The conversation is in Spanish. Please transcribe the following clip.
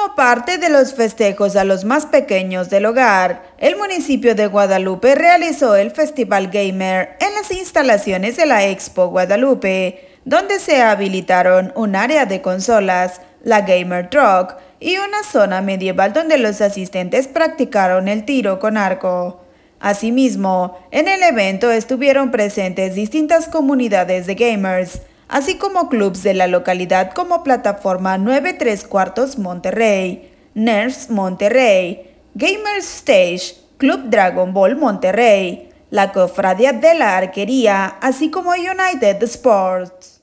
Como parte de los festejos a los más pequeños del hogar, el municipio de Guadalupe realizó el Festival Gamer en las instalaciones de la Expo Guadalupe, donde se habilitaron un área de consolas, la Gamer Truck, y una zona medieval donde los asistentes practicaron el tiro con arco. Asimismo, en el evento estuvieron presentes distintas comunidades de gamers, así como clubs de la localidad como Plataforma 93 Cuartos Monterrey, Nerfs Monterrey, Gamers Stage, Club Dragon Ball Monterrey, la Cofradía de la Arquería, así como United Sports.